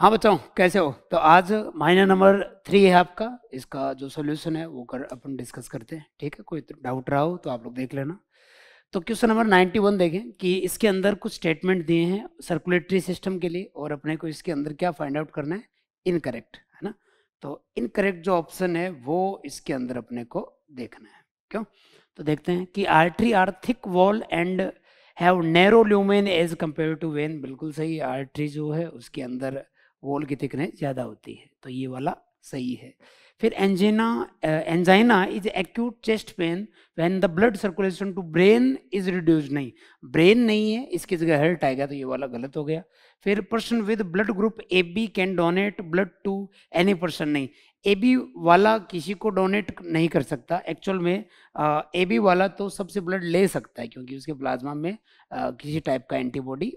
हाँ बच्चों कैसे हो तो आज माइनर नंबर थ्री है आपका इसका जो सोल्यूशन है वो कर अपन डिस्कस करते हैं ठीक है कोई डाउट रहा हो तो आप लोग देख लेना तो क्वेश्चन नंबर 91 देखें कि इसके अंदर कुछ स्टेटमेंट दिए हैं सर्कुलेटरी सिस्टम के लिए और अपने को इसके अंदर क्या फाइंड आउट करना है इनकरेक्ट है ना तो इनकरेक्ट जो ऑप्शन है वो इसके अंदर अपने को देखना है क्यों तो देखते हैं कि artery are thick wall and have narrow lumen as compare to vein बिल्कुल सही आर्ट्री जो है उसके अंदर वॉल की थिकनेस ज़्यादा होती है तो ये वाला सही है फिर angina angina is acute chest pain when the blood circulation to brain is reduce नहीं ब्रेन नहीं है इसकी जगह हर्ट आएगा तो ये वाला गलत हो गया फिर person with blood group A B can donate blood to any person नहीं ए बी वाला किसी को डोनेट नहीं कर सकता एक्चुअल में ए बी वाला तो सबसे ब्लड ले सकता है क्योंकि उसके प्लाज्मा में आ, किसी टाइप का एंटीबॉडी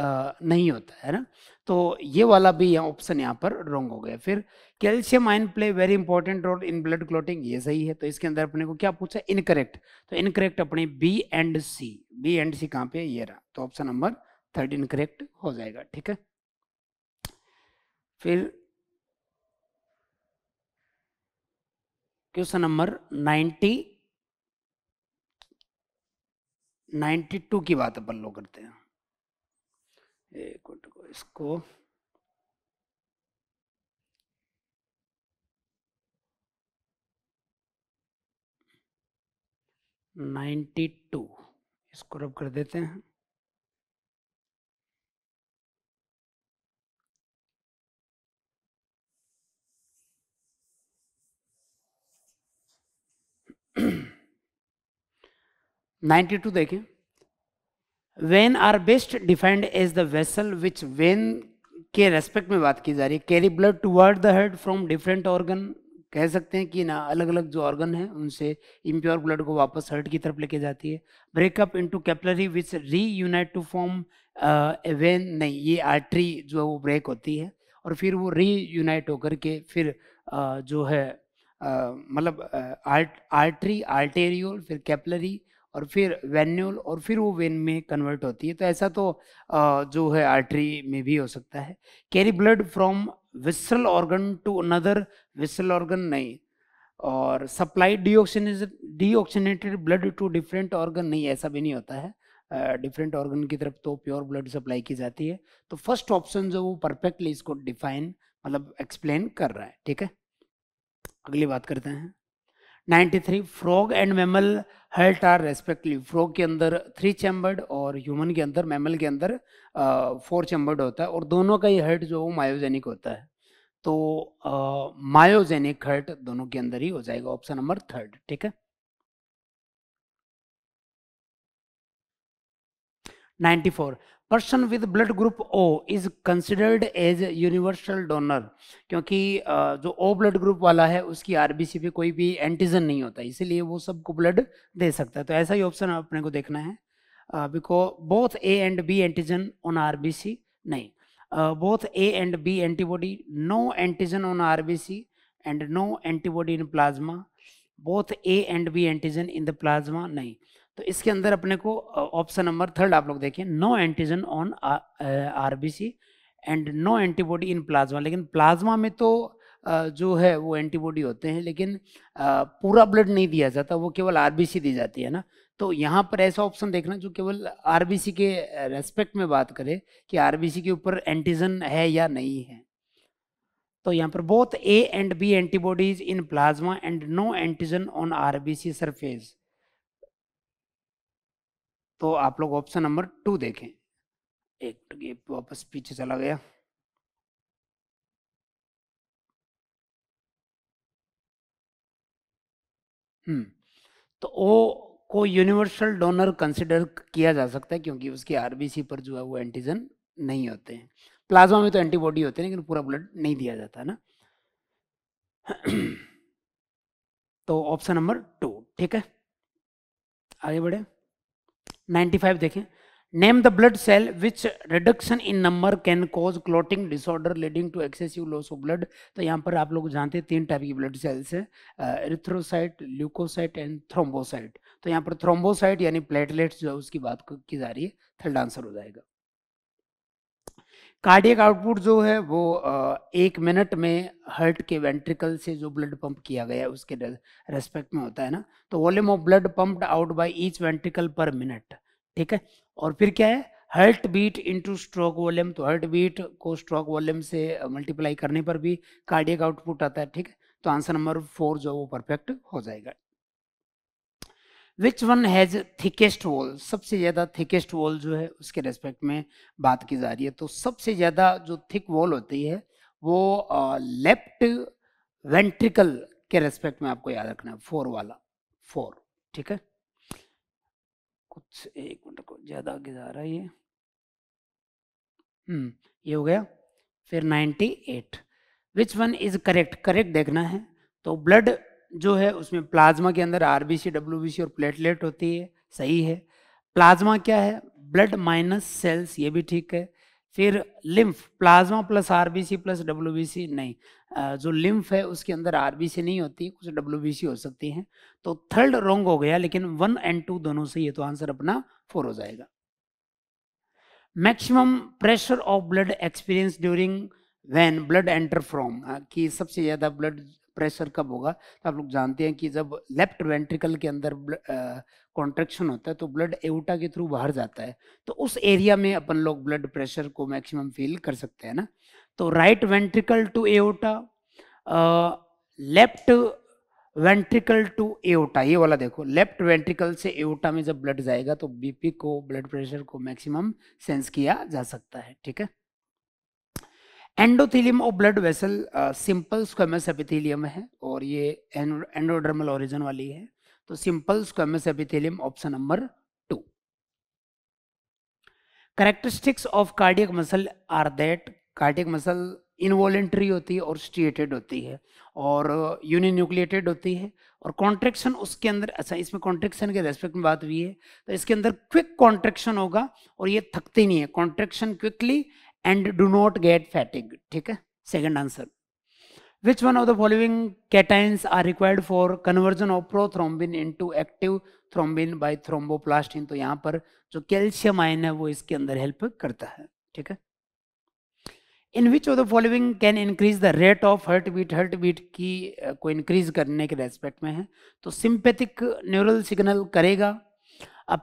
नहीं होता है ना तो ये वाला भी यहाँ ऑप्शन यहाँ पर रॉन्ग हो गया फिर calcium ion play very important role in blood clotting ये सही है तो इसके अंदर अपने को क्या पूछा इनकरेक्ट तो इनकरेक्ट अपने B and C B and C कहाँ पे ये रहा तो ऑप्शन नंबर थर्ड इनकरेक्ट हो जाएगा ठीक है फिर question number ninety ninety two की बात अपन लोग करते हैं एक को इसको नाइन्टी टू इसको रब कर देते हैं नाइन्टी टू देखें vein are best defined as the vessel which vein के रेस्पेक्ट में बात की जा रही है carry blood toward the head from different organ कह सकते हैं कि ना अलग अलग जो ऑर्गन है उनसे इम्प्योर ब्लड को वापस हर्ट की तरफ लेके जाती है ब्रेकअप इंटू कैपलरी विच री यूनाइट टू फॉर्म वेन नहीं ये आर्टरी जो है वो ब्रेक होती है और फिर वो री यूनाइट होकर के फिर uh, जो है uh, मतलब आर्ट आर्टरी आर्टेरियोल फिर कैपलरी और फिर वेन्यूल और फिर वो वेन में कन्वर्ट होती है तो ऐसा तो जो है आर्टरी में भी हो सकता है carry blood from visceral organ to another visceral organ नहीं और supply deoxygenate deoxygenated blood to different organ नहीं ऐसा भी नहीं होता है डिफरेंट uh, ऑर्गन की तरफ तो प्योर ब्लड सप्लाई की जाती है तो फर्स्ट ऑप्शन जो वो परफेक्टली इसको डिफाइन मतलब एक्सप्लेन कर रहा है ठीक है अगली बात करते हैं ninety three frog and mammal heart are respectively frog के अंदर थ्री चैम्बर्ड और ह्यूमन के अंदर मेमल के अंदर फोर चैम्बर्ड होता है और दोनों का ही हर्ट जो वो मायोजेनिक होता है तो मायोजेनिक हर्ट दोनों के अंदर ही हो जाएगा ऑप्शन नंबर थर्ड ठीक है 94 person with blood group O is considered as universal donor क्योंकि जो ओ ब्लड ग्रुप वाला है उसकी आरबीसी पे कोई भी एंटीजन नहीं होता इसीलिए वो सबको ब्लड दे सकता है तो ऐसा ही ऑप्शन अपने को देखना है बिको both A and B antigen on RBC नहीं both A and B antibody no antigen on RBC and no antibody in plasma both A and B antigen in the plasma नहीं तो इसके अंदर अपने को ऑप्शन नंबर थर्ड आप लोग देखें no antigen on R and no antibody in plasma लेकिन प्लाज्मा में तो जो है वो एंटीबॉडी होते हैं लेकिन पूरा ब्लड नहीं दिया जाता वो केवल आरबीसी दी जाती है ना तो यहाँ पर ऐसा ऑप्शन देखना जो केवल आरबीसी के रेस्पेक्ट में बात करे कि आरबीसी के ऊपर एंटीजन है या नहीं है तो यहाँ पर both A and B antibodies in plasma and no antigen on R surface तो आप लोग ऑप्शन नंबर टू देखें एक तो ये वापस पीछे चला गया हम्म तो ओ को यूनिवर्सल डोनर कंसिडर किया जा सकता है क्योंकि उसके आरबीसी पर जो है वो एंटीजन नहीं होते हैं प्लाज्मा में तो एंटीबॉडी होते हैं लेकिन पूरा ब्लड नहीं दिया जाता है ना तो ऑप्शन नंबर टू ठीक है आगे बढ़े 95 देखें name the blood cell which reduction in number can cause clotting disorder leading to excessive loss of blood तो यहाँ पर आप लोग जानते हैं तीन टाइप की ब्लड सेल्स है एरिथ्रोसाइट ल्यूकोसाइट एंड थ्रोम्बोसाइट तो यहाँ पर थ्रोम्बोसाइट यानी प्लेटलेट्स जो है उसकी बात की जा रही है थर्ड आंसर हो जाएगा कार्डियक आउटपुट जो है वो एक मिनट में हर्ट के वेंट्रिकल से जो ब्लड पंप किया गया है उसके रेस्पेक्ट में होता है ना तो volume of blood pumped out by each ventricle per minute ठीक है और फिर क्या है heart beat into stroke volume तो हर्ट बीट को स्ट्रोक वॉल्यूम से मल्टीप्लाई करने पर भी कार्डियक आउटपुट आता है ठीक है तो आंसर नंबर फोर जो वो परफेक्ट हो जाएगा which one has thickest wall सबसे ज़्यादा थिकेस्ट वॉल जो है उसके रेस्पेक्ट में बात की जा रही है तो सबसे ज़्यादा जो थिक वॉल होती है वो लेफ्ट वेंट्रिकल के रेस्पेक्ट में आपको याद रखना है फोर वाला फोर ठीक है कुछ एक मिनट को ज़्यादा आगे जा रहा है ये हम्म ये हो गया फिर ninety eight which one is correct correct देखना है तो ब्लड जो है उसमें प्लाज्मा के अंदर R B C B C और प्लेटलेट होती है सही है प्लाज्मा क्या है ब्लड माइनस सेल्स ये भी ठीक है फिर lymph plasma plus R B C plus W B C नहीं जो लिम्फ है उसके अंदर आर बी सी नहीं होती कुछ डब्ल्यू बी सी हो सकती हैं तो थर्ड रोंग हो गया लेकिन वन एंड टू दोनों से ये तो आंसर अपना फोर हो जाएगा maximum pressure of blood experience during when blood enter from हाँ, कि सबसे ज़्यादा ब्लड प्रेशर कब होगा तो आप लोग जानते हैं कि जब लेफ्ट वेंट्रिकल के अंदर कॉन्ट्रेक्शन होता है तो ब्लड एवटा के थ्रू बाहर जाता है तो उस एरिया में अपन लोग ब्लड प्रेशर को मैक्सिमम फील कर सकते हैं ना तो right ventricle to aorta left ventricle to aorta ये वाला देखो लेफ्ट वेंट्रिकल से एवटा में जब ब्लड जाएगा तो बीपी को ब्लड प्रेशर को मैक्सिमम सेंस किया जा सकता है ठीक है एंडोथीलियम और blood vessel simple squamous epithelium है और ये एंडोडर्मल ओरिजिन वाली है तो simple squamous epithelium option number two characteristics of cardiac muscle are that cardiac muscle involuntary होती है और स्टिएटेड होती है और यूनिन्यूक्लिएटेड uh, होती है और कॉन्ट्रेक्शन उसके अंदर अच्छा इसमें कॉन्ट्रेक्शन के रेस्पेक्ट में बात हुई है तो इसके अंदर क्विक कॉन्ट्रेक्शन होगा और ये थकती नहीं है contraction quickly and do not get fatigued ठीक है second answer which one of the following cations are required for conversion of prothrombin into active thrombin by thromboplastin तो यहाँ पर जो calcium ion है वो इसके अंदर help करता है ठीक है in which of the following can increase the rate of heart beat heart beat की को इंक्रीज करने के रेस्पेक्ट में है तो सिंपैथिक न्यूरल सिग्नल करेगा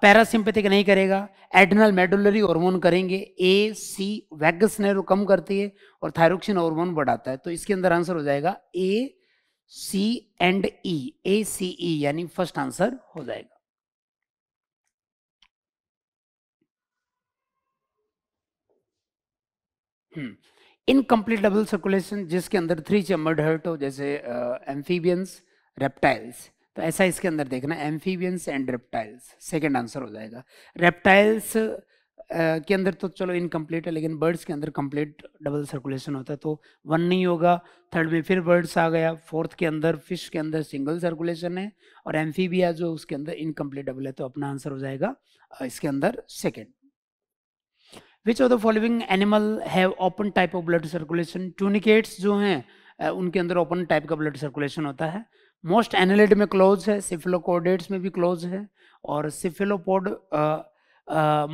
पैरासिम्पेथिक नहीं करेगा एडनल मेडुलरी हार्मोन करेंगे ए सी वैगस नेरो कम करती है और थायरोक्सिन हार्मोन बढ़ाता है तो इसके अंदर आंसर हो जाएगा ए सी एंड ई ए सी ई यानी फर्स्ट आंसर हो जाएगा इनकम्प्लीट डबल सर्कुलेशन जिसके अंदर थ्री चेम्बर्ड हर्ट हो जैसे एम्फीबियंस रेप्टाइल्स तो ऐसा इसके अंदर देखना amphibians and reptiles second answer हो जाएगा रेप्टाइल्स के अंदर तो चलो इनकम्प्लीट है लेकिन बर्ड्स के अंदर कंप्लीट डबल सर्कुलेशन होता है तो वन नहीं होगा थर्ड में फिर बर्ड्स आ गया फोर्थ के अंदर फिश के अंदर सिंगल सर्कुलेशन है और एम्फीबिया जो उसके अंदर इनकम्प्लीट डबल है तो अपना आंसर हो जाएगा इसके अंदर second which of the following animal have open type of blood circulation tunicates जो हैं उनके अंदर ओपन टाइप का ब्लड सर्कुलेशन होता है मोस्ट एनालिड में क्लोज है सिफिलोकोडेट्स में भी क्लोज है और सिफिलोपोड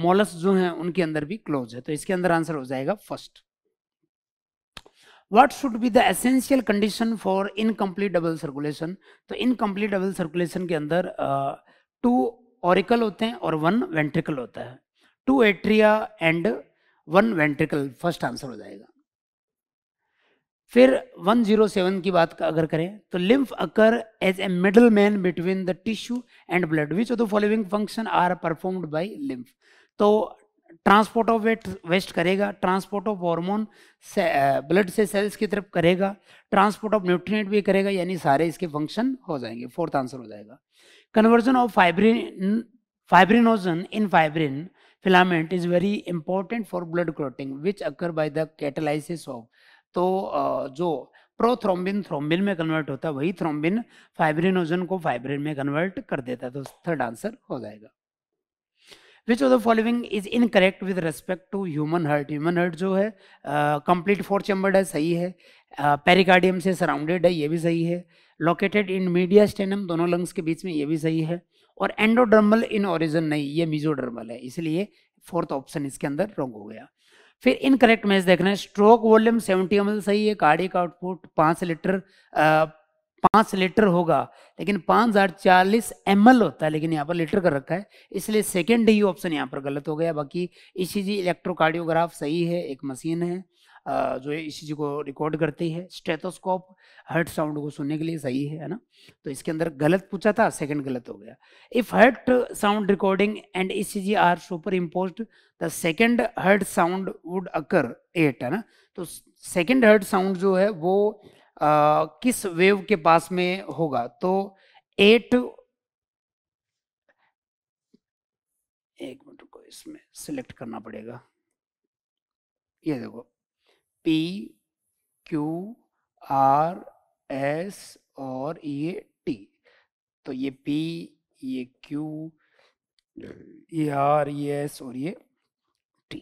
मोलस जो हैं उनके अंदर भी क्लोज है तो इसके अंदर आंसर हो जाएगा first what should be the essential condition for incomplete double circulation तो इनकम्प्लीट डबल सर्कुलेशन के अंदर टू ऑरिकल होते हैं और वन वेंट्रिकल होता है two atria and one ventricle first answer हो जाएगा फिर 107 की बात अगर करें तो lymph occur as a middle man between the tissue and blood which of the following function are performed by lymph तो ट्रांसपोर्ट ऑफ वेट वेस्ट करेगा ट्रांसपोर्ट ऑफ हार्मोन ब्लड से सेल्स की तरफ करेगा ट्रांसपोर्ट ऑफ न्यूट्रिएंट भी करेगा यानी सारे इसके फंक्शन हो जाएंगे फोर्थ आंसर हो जाएगा conversion of fibrin fibrinogen in fibrin filament is very important for blood clotting which occur by the catalysis of तो जो प्रोथ्रोम्बिन थ्रोम्बिन में कन्वर्ट होता है वही थ्रोम्बिन फाइब्रिनोजन को फाइब्रिन में कन्वर्ट कर देता है तो थर्ड आंसर हो जाएगा which of the following is correct with respect to human heart human heart जो है कंप्लीट फोर चैम्बर्ड है सही है पेरिकार्डियम uh, से सराउंडेड है ये भी सही है लोकेटेड इन मीडिया स्टेनम दोनों लंग्स के बीच में ये भी सही है और एंडोडर्मल इन ओरिजन नहीं ये मिजोडर्मल है इसलिए फोर्थ ऑप्शन इसके अंदर रॉन्ग हो गया फिर इनकरेक्ट मैच देख रहे हैं स्ट्रोक वॉल्यूम सेवेंटी एम सही है कार्डिक आउटपुट पाँच लीटर पाँच लीटर होगा लेकिन पाँच हजार चालीस एम होता है लेकिन यहाँ पर लीटर कर रखा है इसलिए सेकेंड ही ऑप्शन यहाँ पर गलत हो गया बाकी इसी जी इलेक्ट्रोकार्डियोग्राफ सही है एक मशीन है जो है इस चीज़ को रिकॉर्ड करती है स्टेथोस्कोप हर्ट साउंड को सुनने के लिए सही है ना तो इसके अंदर गलत पूछा था सेकंड गलत हो गया if heart sound recording and E C G are superimpose the second heart sound would occur at है ना तो सेकेंड हर्ट साउंड जो है वो आ, किस वेव के पास में होगा तो एट एक मिनट को इसमें सिलेक्ट करना पड़ेगा ये देखो पी क्यू आर एस और ये टी तो ये पी ये क्यू ये आर ये एस और ये टी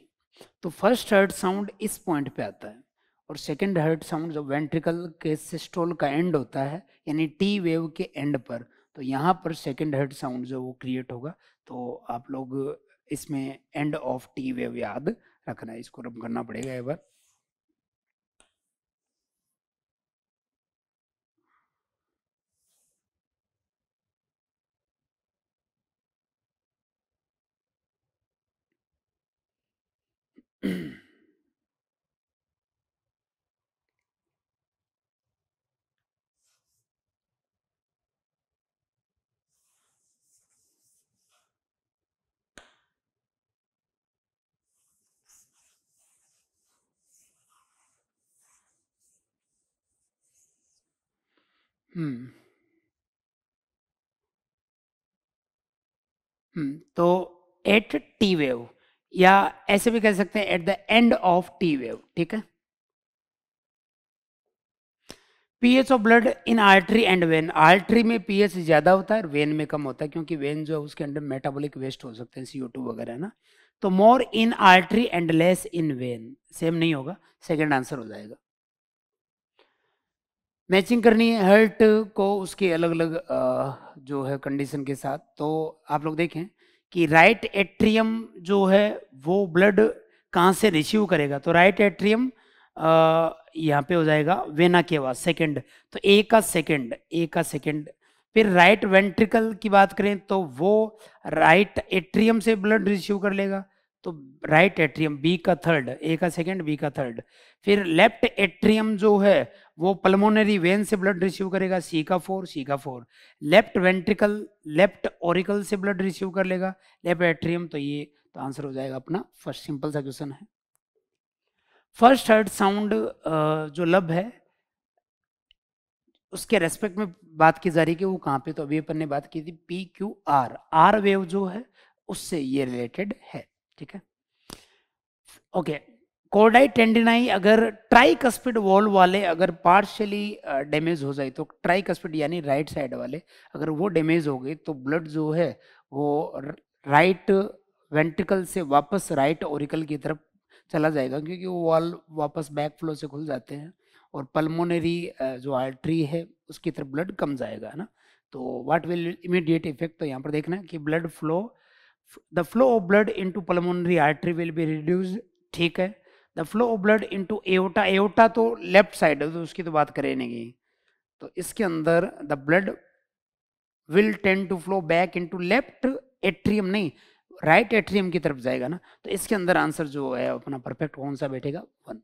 तो फर्स्ट हर्ट साउंड इस पॉइंट पे आता है और सेकंड हर्ट साउंड जो वेंट्रिकल के सिस्टोल का एंड होता है यानी टी वेव के एंड पर तो यहाँ पर सेकंड हर्ट साउंड जो वो क्रिएट होगा तो आप लोग इसमें एंड ऑफ टी वेव याद रखना है इसको रब करना पड़ेगा एक बार हम्म तो एट टी वेव या ऐसे भी कह सकते हैं at the end of T wave ठीक है pH of blood in artery and vein artery में पीएच ज्यादा होता है और वेन में कम होता है क्योंकि वेन जो है उसके अंदर मेटाबॉलिक वेस्ट हो सकते हैं सीओ टू वगैरह ना तो more in artery and less in vein same नहीं होगा सेकेंड आंसर हो जाएगा मैचिंग करनी है हर्ट को उसके अलग अलग जो है कंडीशन के साथ तो आप लोग देखें कि राइट एट्रियम जो है वो ब्लड कहाँ से रिसीव करेगा तो राइट एट्रियम यहाँ पे हो जाएगा वेना के बाद सेकेंड तो ए का सेकेंड ए का सेकेंड फिर राइट वेंट्रिकल की बात करें तो वो राइट एट्रियम से ब्लड रिसीव कर लेगा तो राइट एट्रियम बी का थर्ड ए का सेकंड बी का थर्ड फिर लेफ्ट एट्रियम जो है वो पल्मोनरी वेन से ब्लड रिसीव करेगा सी का फोर सी का four left ventricle left auricle से ब्लड रिसीव कर लेगा लेफ्ट एट्रियम तो ये तो आंसर हो जाएगा अपना फर्स्ट सिंपल सा क्वेश्चन है फर्स्ट हर्ट साउंड जो लब है उसके रेस्पेक्ट में बात की जा रही है कि वो कहाँ पे तो अभी अपन ने बात की थी P Q R R wave जो है उससे ये रिलेटेड है ठीक है ओके कोडाइट टेंडिनाई अगर ट्राई कस्पिड वॉल वाले अगर पार्शली डैमेज हो जाए तो ट्राई कस्पिड यानी राइट साइड वाले अगर वो डैमेज हो गए तो ब्लड जो है वो राइट वेंटिकल से वापस राइट ओरिकल की तरफ चला जाएगा क्योंकि वो वॉल वापस बैक फ्लो से खुल जाते हैं और पल्मोनरी जो आर्टरी है उसकी तरफ ब्लड कम जाएगा है ना तो व्हाट विल इमीडिएट इफेक्ट तो यहाँ पर देखना कि blood flow the flow of blood into pulmonary artery will be reduced ठीक है the flow of blood into aorta aorta तो लेफ्ट साइड है तो उसकी तो बात करें नहीं तो इसके अंदर the blood will tend to flow back into left atrium नहीं राइट right एट्रियम की तरफ जाएगा ना तो इसके अंदर आंसर जो है अपना परफेक्ट कौन सा बैठेगा वन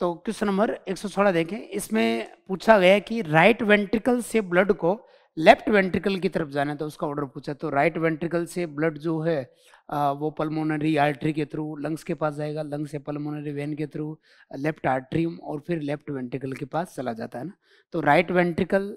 तो क्वेश्चन नंबर एक सौ सोलह देखें इसमें पूछा गया कि राइट वेंट्रिकल से ब्लड को लेफ्ट वेंट्रिकल की तरफ जाना था तो उसका ऑर्डर पूछा तो राइट वेंट्रिकल से ब्लड जो है आ, वो पल्मोनरी आर्टरी के थ्रू लंग्स के पास जाएगा लंग्स से पल्मोनरी वेन के थ्रू लेफ्ट आर्ट्रीम और फिर लेफ्ट वेंट्रिकल के पास चला जाता है ना तो राइट वेंट्रिकल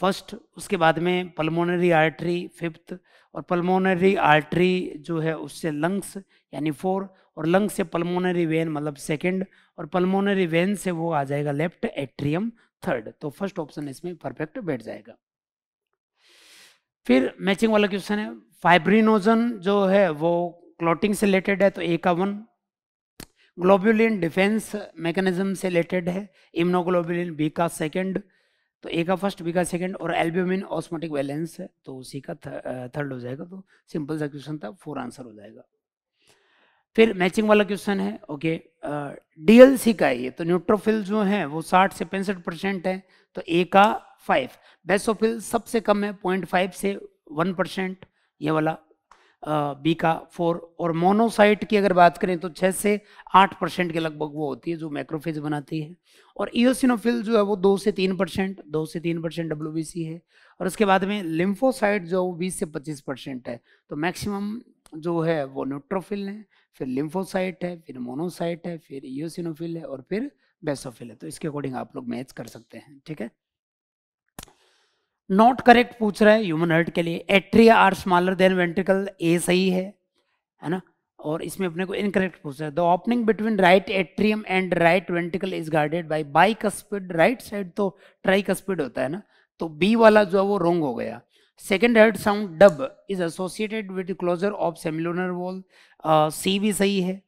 फर्स्ट उसके बाद में पल्मोनरी आर्टरी फिफ्थ और पल्मोनरी आर्टरी जो है उससे लंग्स यानी फोर और लंग्स से पल्मोनरी वेन मतलब सेकेंड और पल्मोनरी वेन से वो आ जाएगा लेफ्ट एट्रियम थर्ड तो फर्स्ट ऑप्शन इसमें परफेक्ट बैठ जाएगा फिर मैचिंग वाला क्वेश्चन है फाइब्रिनोजन जो है वो क्लोटिंग से रिलेटेड है तो ए का वन ग्लोब्यूलिन डिफेंस मैकेनिज्म से रिलेटेड है इम्नोग्लोबुलिन बी का सेकेंड तो ए का फर्स्ट बी का सेकेंड और एल्ब्यूमिन ऑस्मोटिक बैलेंस है तो उसी का थर्ड हो जाएगा तो सिंपल सा क्वेश्चन था फोर आंसर हो जाएगा फिर मैचिंग वाला क्वेश्चन है ओके डीएलसी का ये तो न्यूट्रोफिल जो है वो साठ से पैंसठ परसेंट है तो ए का फाइव बेसोफिल सबसे कम है पॉइंट फाइव से वन परसेंट ये वाला बी का फोर और मोनोसाइट की अगर बात करें तो छः से आठ परसेंट के लगभग वो होती है जो मैक्रोफेज बनाती है और ईओसिनोफिल जो है वो दो से तीन परसेंट दो से तीन परसेंट डब्ल्यू है और उसके बाद में लिम्फोसाइट जो है वो बीस से पच्चीस परसेंट है तो मैक्सिमम जो है वो न्यूट्रोफिल है फिर लिम्फोसाइट है फिर मोनोसाइट है फिर ईओसिनोफिल है और फिर बेसोफिल है तो इसके अकॉर्डिंग आप लोग मैच कर सकते हैं ठीक है नॉट करेक्ट पूछ रहा है ह्यूमन हर्ट के लिए atria are smaller than ventricle A सही है है ना और इसमें अपने को इनकरेक्ट पूछ रहा है the opening between right atrium and right ventricle is guarded by bicuspid right side तो ट्राई कस्पिड होता है ना तो बी वाला जो है वो रोंग हो गया second heart sound dub is associated with closure of semilunar valve C भी सही है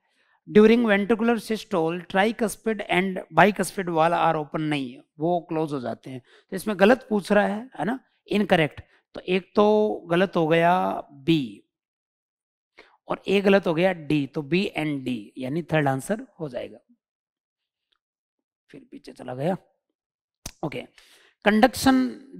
during ventricular systole tricuspid and bicuspid valve are open नहीं है वो क्लोज हो जाते हैं तो इसमें गलत पूछ रहा है है ना इनकरेक्ट तो एक तो गलत हो गया बी और ए गलत हो गया डी तो बी एंड डी यानी थर्ड आंसर हो जाएगा फिर पीछे चला गया ओके okay. कंडक्शन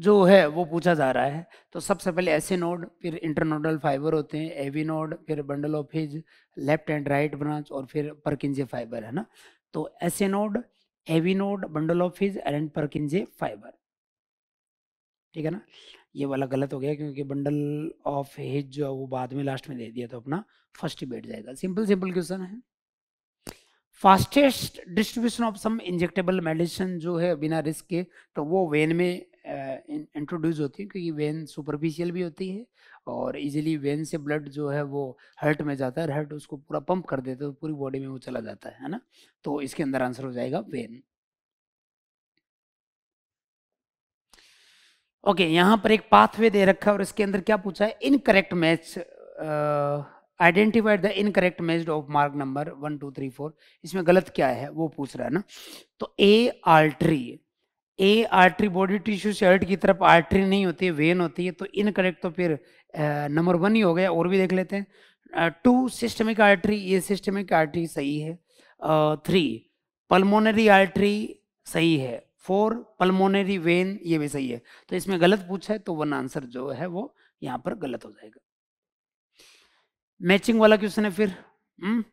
जो है वो पूछा जा रहा है तो सबसे पहले ऐसे नोड फिर इंटरनोडल फाइबर होते हैं एवी नोड फिर bundle of His left and right branch और फिर परकिंजे फाइबर है ना तो ऐसे node AV node bundle of His and Purkinje fibre ठीक है ना ये वाला गलत हो गया क्योंकि बंडल ऑफ हिज जो है वो बाद में लास्ट में दे दिया तो अपना फर्स्ट बैठ जाएगा सिंपल सिंपल क्वेश्चन है fastest distribution of some injectable medicine जो है बिना रिस्क के तो वो वेन में इंट्रोड्यूस होती है क्योंकि वेन सुपरफिशियल भी होती है और इजीली वेन से ब्लड जो है वो हर्ट में जाता है हर्ट उसको पूरा पंप कर देता है तो पूरी बॉडी में वो चला जाता है ना तो इसके अंदर आंसर हो जाएगा वेन ओके okay, यहाँ पर एक पाथवे दे रखा है और इसके अंदर क्या पूछा है incorrect match identified the incorrect matched of mark number one two three four इसमें गलत क्या है वो पूछ रहा है ना तो A artery A artery body tissue से हर्ट की तरफ आर्टरी नहीं होती है वेन होती है तो इनकरेक्ट तो फिर नंबर वन ही हो गया और भी देख लेते हैं टू सिस्टमिक आर्टरी ये सिस्टमिक आर्टरी सही है थ्री पल्मोनरी आर्टरी सही है फोर पल्मोनरी वेन ये भी सही है तो इसमें गलत पूछा है तो वन आंसर जो है वो यहाँ पर गलत हो जाएगा मैचिंग वाला क्वेश्चन है फिर हुँ? हम्म?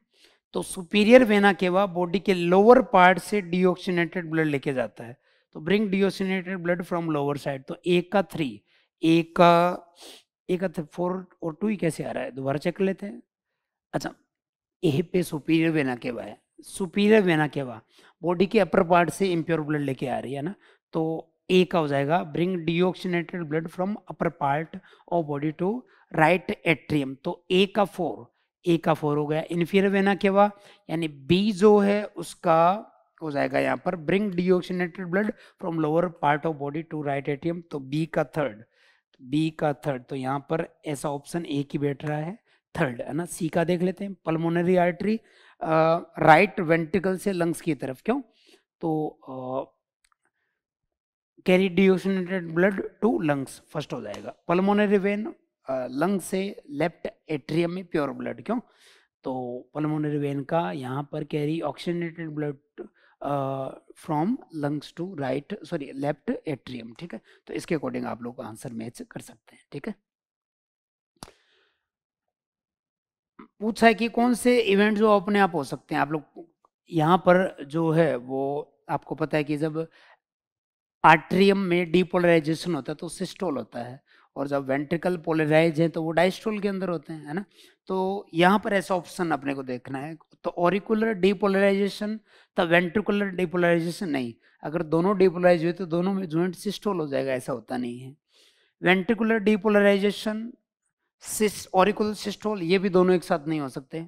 तो सुपीरियर वेना केवा बॉडी के लोअर पार्ट से डिओक्सीनेटेड ब्लड लेके जाता है तो bring deoxygenated blood from lower side तो एक का थ्री एक का एक का फोर और टू ही कैसे आ रहा है दोबारा चेक लेते हैं अच्छा ए पे सुपीरियर वेना केवा है सुपीरियर वेना केवा बॉडी के अपर पार्ट से इम्प्योर ब्लड लेके आ रही है ना तो ए का हो जाएगा bring deoxygenated blood from upper part of body to right atrium तो ए का फोर ए का फोर हो गया इनफीर वेना क्या हुआ यानी बी जो है उसका हो जाएगा यहाँ पर bring deoxygenated blood from lower part of body to right atrium तो बी का थर्ड बी का थर्ड तो यहाँ पर ऐसा ऑप्शन ए की बैठ रहा है थर्ड है ना सी का देख लेते हैं पल्मोनरी आर्टरी राइट वेंटिकल से लंग्स की तरफ क्यों तो carry deoxygenated blood to lungs first हो जाएगा पल्मोनरी वेन लंग से लेफ्ट एट्रियम में प्योर ब्लड क्यों तो पल्मोनरी वेन का यहाँ पर carry oxygenated blood from lungs to right sorry left atrium ठीक है तो इसके अकॉर्डिंग आप लोग आंसर मैच कर सकते हैं ठीक है पूछा है कि कौन से इवेंट जो अपने आप हो सकते हैं आप लोग यहाँ पर जो है वो आपको पता है कि जब आर्ट्रियम में डिपोलराइजेशन होता है तो सिस्टोल होता है और जब वेंट्रिकल पोलराइज है तो वो डाइस्टोल के अंदर होते हैं है ना तो यहाँ पर ऐसा ऑप्शन अपने को देखना है तो ऑरिकुलर डीपोलराइजेशन तो वेंट्रिकुलर डीपोलराइजेशन नहीं अगर दोनों डिपोलराइज हुए तो दोनों में ज्वाइंट सिस्टोल हो जाएगा ऐसा होता नहीं है वेंट्रिकुलर डिपोलराइजेशन सिस ऑरिकुलर सिस्टोल ये भी दोनों एक साथ नहीं हो सकते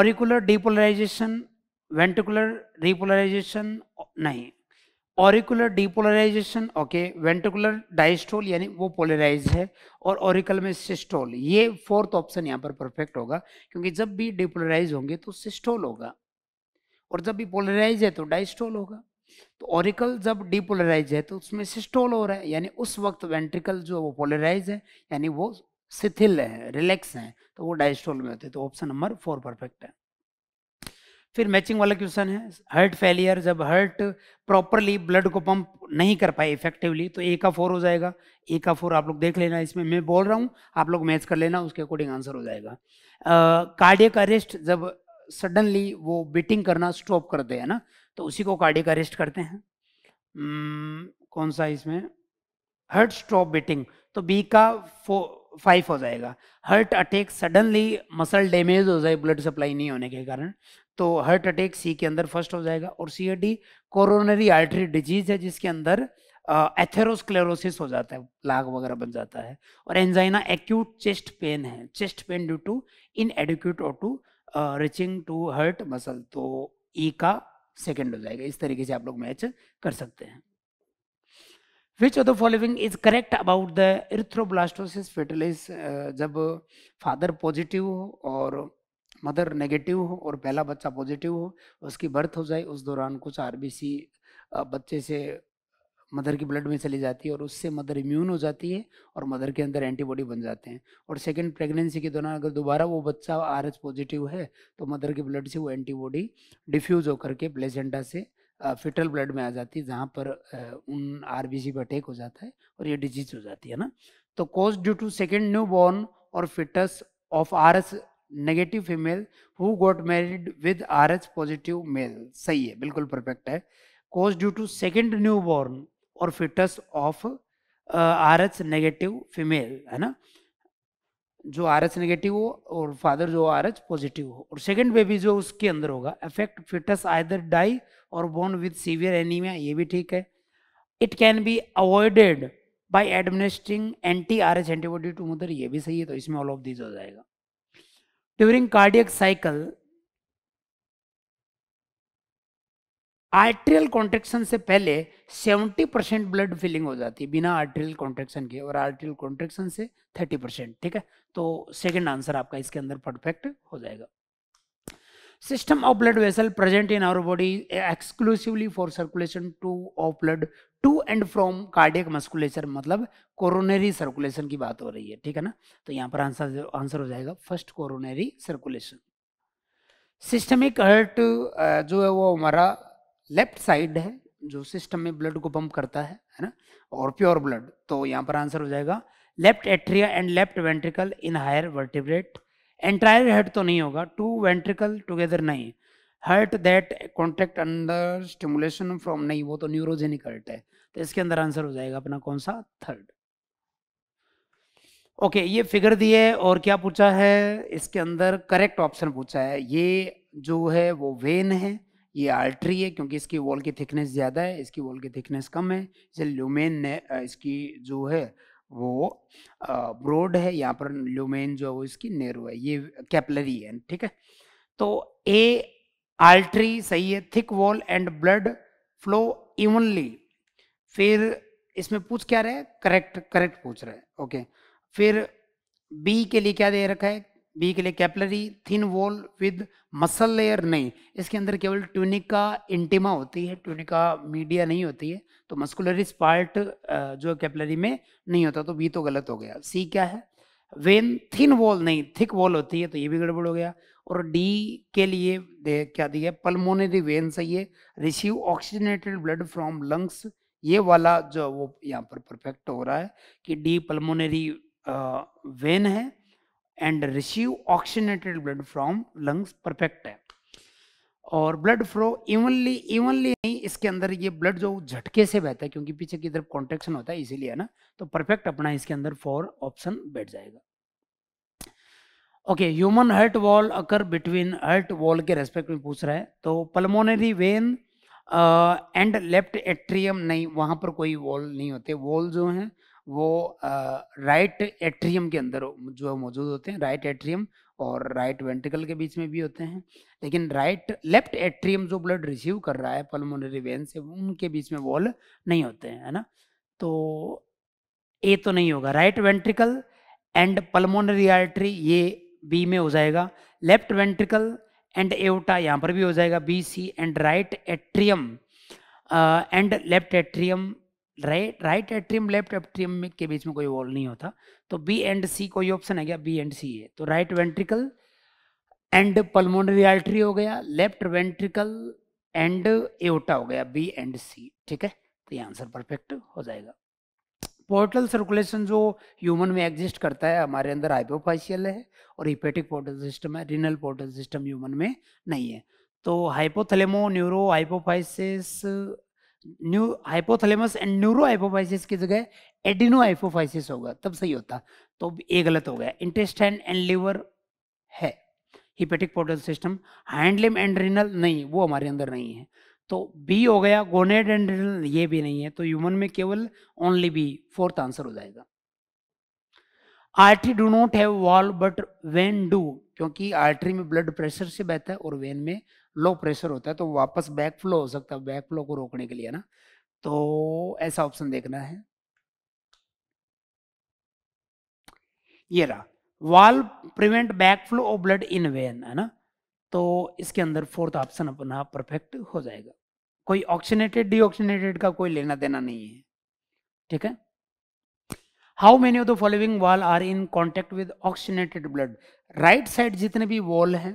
ऑरिकुलर डिपोलराइजेशन वेंटिकुलर रिपोलराइजेशन नहीं auricular depolarisation okay ventricular diastole यानी वो पोलराइज है और ऑरिकल में सिस्टोल ये फोर्थ ऑप्शन यहाँ पर परफेक्ट होगा क्योंकि जब भी डिपोलराइज होंगे तो सिस्टोल होगा और जब भी पोलराइज है तो डाइस्टोल होगा तो ऑरिकल जब डिपोलराइज है तो उसमें सिस्टोल हो रहा है यानी उस वक्त वेंट्रिकल जो वो पोलराइज है यानी वो शिथिल है रिलैक्स है तो वो डाइस्टोल में होते हैं तो ऑप्शन नंबर फोर परफेक्ट है फिर मैचिंग वाला क्वेश्चन है हर्ट फेलियर जब हर्ट प्रॉपरली ब्लड को पंप नहीं कर पाए इफेक्टिवली तो ए का फोर हो जाएगा ए का फोर आप लोग देख लेना इसमें मैं बोल रहा हूँ आप लोग मैच कर लेना उसके अकॉर्डिंग आंसर हो जाएगा कार्डियक अरेस्ट जब सडनली वो बीटिंग करना स्टॉप करते है ना तो उसी को कार्डियक अरेस्ट करते हैं hmm, कौन सा इसमें हर्ट स्टॉप बीटिंग तो बी का फोर फाइव हो जाएगा heart attack suddenly muscle damage हो जाए ब्लड सप्लाई नहीं होने के कारण तो हार्ट अटैक सी के अंदर फर्स्ट हो जाएगा और C D coronary artery disease है जिसके अंदर एथेरोस्क्लेरोसिस हो जाता है लाग वगैरह बन जाता है और एंजाइना एक्यूट चेस्ट पेन है chest pain due to inadequate O two reaching to heart muscle तो ई e का सेकेंड हो जाएगा इस तरीके से आप लोग मैच कर सकते हैं which of the following is correct about the erythroblastosis fetalis जब फादर पॉजिटिव हो और मदर नेगेटिव हो और पहला बच्चा पॉजिटिव हो उसकी बर्थ हो जाए उस दौरान कुछ सी बच्चे से मदर की ब्लड में चली जाती है और उससे मदर इम्यून हो जाती है और मदर के अंदर एंटीबॉडी बन जाते हैं और सेकेंड प्रेगनेंसी के दौरान अगर दोबारा वो बच्चा आर पॉजिटिव है तो मदर के ब्लड से वो एंटीबॉडी डिफ्यूज होकर के प्लेजेंडा से फिटल ब्लड में आ जाती है जहाँ पर उन आर का अटैक हो जाता है और ये डिजीज हो जाती है ना तो cause due to second newborn or foetus of R S negative female who got married with R H positive male सही है बिल्कुल परफेक्ट है cause due to second newborn or foetus of R H negative female है ना जो R H negative हो और father जो आर एच पॉजिटिव हो और सेकेंड बेबी जो उसके अंदर होगा affect foetus either die or born with severe anaemia ये भी ठीक है it can be avoided by administering anti R H antibody to mother ये भी सही है तो इसमें ऑल ऑफ दीज हो जाएगा during cardiac cycle atrial contraction से पहले 70 परसेंट ब्लड फिलिंग हो जाती है बिना आर्ट्रियल कॉन्ट्रेक्शन के और आर्ट्रियल कॉन्ट्रेक्शन से 30 परसेंट ठीक है तो सेकंड आंसर आपका इसके अंदर परफेक्ट हो जाएगा system of blood vessel present in our body exclusively for circulation to of blood to and from cardiac musculature मतलब कोरोनरी सर्कुलेशन की बात हो रही है ठीक है ना तो यहाँ पर आंसर आंसर हो जाएगा first coronary circulation systemic heart जो है वो हमारा लेफ्ट साइड है जो सिस्टम में ब्लड को पंप करता है है ना और प्योर ब्लड तो यहाँ पर आंसर हो जाएगा left atria and left ventricle in higher vertebrate entire head तो नहीं होगा टू वेंट्रिकल टुगेदर नहीं heart that contract under stimulation from नहीं वो तो न्यूरोजेनिक हर्ट है तो इसके अंदर आंसर हो जाएगा अपना कौन सा थर्ड ओके okay, ये फिगर दिए और क्या पूछा है इसके अंदर करेक्ट ऑप्शन पूछा है ये जो है वो वेन है ये आर्टरी है क्योंकि इसकी वॉल की थिकनेस ज़्यादा है इसकी वॉल की थिकनेस कम है इसे ल्यूमेन ने इसकी जो है वो ब्रॉड है यहाँ पर ल्यूमेन जो है वो इसकी नेरो है ये कैपलरी है ठीक है तो ए आर्टरी सही है thick wall and blood flow evenly फिर इसमें पूछ क्या रहा है करेक्ट करेक्ट पूछ रहा है ओके फिर बी के लिए क्या दे रखा है बी के लिए capillary thin wall with muscle layer नहीं इसके अंदर केवल ट्यूनिका इंटिमा होती है ट्यूनिका मीडिया नहीं होती है तो मस्कुलरिस पार्ट जो कैपलरी में नहीं होता तो बी तो गलत हो गया सी क्या है वेन थिन वॉल नहीं थिक वॉल होती है तो ये भी गड़बड़ हो गया और डी के लिए क्या दिया पलमोनरी वेन सही है receive oxygenated blood from lungs ये वाला जो वो यहाँ पर परफेक्ट हो रहा है कि डी पलमोनरी वेन है and receive oxygenated blood from lungs perfect है और ब्लड फ्लो इवनली इवनली नहीं इसके अंदर ये ब्लड जो झटके से बहता है क्योंकि पीछे की तरफ कॉन्ट्रेक्शन होता है इसीलिए है ना तो परफेक्ट अपना इसके अंदर फोर ऑप्शन बैठ जाएगा okay human heart valve occur between heart valve के रेस्पेक्ट में पूछ रहा है तो pulmonary vein and left atrium नहीं वहां पर कोई वॉल नहीं होते वॉल जो है वो राइट एट्रियम के अंदर जो मौजूद होते हैं राइट एट्रियम और राइट वेंट्रिकल के बीच में भी होते हैं लेकिन राइट लेफ्ट एट्रियम जो ब्लड रिसीव कर रहा है पल्मोनरी वेन से उनके बीच में वॉल नहीं होते हैं है ना तो ए तो नहीं होगा right ventricle and pulmonary artery ये बी में हो जाएगा लेफ्ट वेंट्रिकल एंड एवटा यहाँ पर भी हो जाएगा B C and right atrium and left atrium right right atrium left atrium के बीच में कोई वॉल नहीं होता तो बी एंड सी कोई ऑप्शन है क्या बी एंड सी है तो right ventricle and pulmonary artery हो गया लेफ्ट वेंट्रिकल एंड एओटा हो गया बी एंड सी ठीक है तो ये आंसर परफेक्ट हो जाएगा पोर्टल सर्कुलेशन जो ह्यूमन में एग्जिस्ट करता है हमारे अंदर हाइपोफाइशियल है और हिपेटिक पोर्टल सिस्टम है रिनल पोर्टल सिस्टम ह्यूमन में नहीं है तो hypothalamo neuro hypophysis new hypothalamus and neuro hypophysis की जगह एडिनो हाइपोफाइसिस होगा तब सही होता तो ए गलत हो गया इंटेस्टाइन एंड लिवर है hepatic portal system hind limb and renal नहीं वो हमारे अंदर नहीं है तो बी हो गया गोनेड एंड रिनल ये भी नहीं है तो ह्यूमन में केवल ओनली बी फोर्थ आंसर हो जाएगा artery do not have valve but vein do क्योंकि आर्टरी में ब्लड प्रेशर से बहता है और वेन में लो प्रेशर होता है तो वापस बैक फ्लो हो सकता है बैक फ्लो को रोकने के लिए ना तो ऐसा ऑप्शन देखना है ये रहा valve prevent back flow of blood in vein है ना तो इसके अंदर फोर्थ ऑप्शन अपना परफेक्ट हो जाएगा कोई ऑक्सीनेटेड डीऑक्सीनेटेड का कोई लेना देना नहीं है ठीक है how many of the following valve are in contact with oxygenated blood right side जितने भी वॉल हैं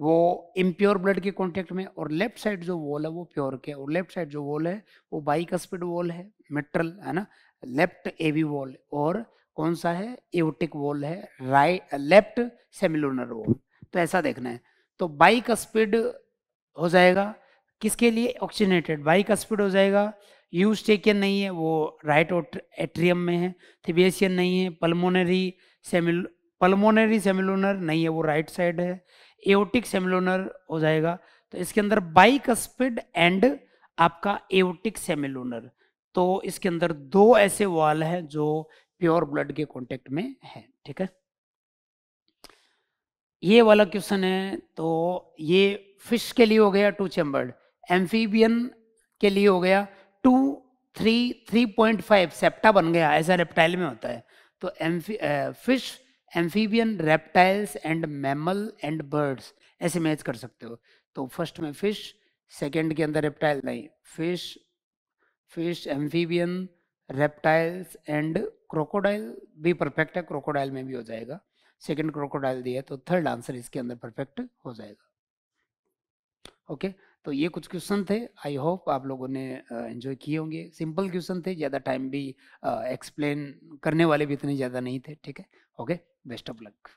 वो इम्प्योर ब्लड के कॉन्टेक्ट में और लेफ्ट साइड जो वॉल है वो प्योर के और लेफ्ट साइड जो वॉल है वो बाइक स्पीड वॉल है मेट्रल है ना लेफ्ट एवी वॉल और कौन सा है एवटिक वॉल है राइट लेफ्ट सेमिलोनर वॉल तो ऐसा देखना है तो बाइक स्पीड हो जाएगा किसके लिए ऑक्सीनेटेड बाइक स्पीड हो जाएगा यूस्टेकियन नहीं है वो राइट एट्रियम में है थिबेसियन नहीं है पल्मोनरी सेमिल पल्मोनरी सेमिलोनर नहीं है वो राइट साइड है एओटिक सेमिलोनर हो जाएगा तो इसके अंदर बाइक स्पिड एंड आपका एओटिक सेमिलोनर तो इसके अंदर दो ऐसे वाल हैं जो प्योर ब्लड के कॉन्टेक्ट में है ठीक है ये वाला क्वेश्चन है तो ये फिश के लिए हो गया टू चेम्बर्ड एम्फीबियन के लिए हो गया two three three point five septa बन गया ऐसा रेप्टाइल में होता है तो amphi fish amphibian reptiles and mammal and birds ऐसे मैच कर सकते हो तो फर्स्ट में फिश सेकेंड के अंदर रेप्टाइल नहीं fish fish amphibian reptiles and crocodile भी परफेक्ट है क्रोकोडाइल में भी हो जाएगा सेकंड क्रोकोडाइल दिया तो थर्ड आंसर इसके अंदर परफेक्ट हो जाएगा ओके okay? तो ये कुछ क्वेश्चन थे आई होप आप लोगों ने एंजॉय किए होंगे सिंपल क्वेश्चन थे ज़्यादा टाइम भी एक्सप्लेन करने वाले भी इतने ज़्यादा नहीं थे ठीक है ओके बेस्ट ऑफ लक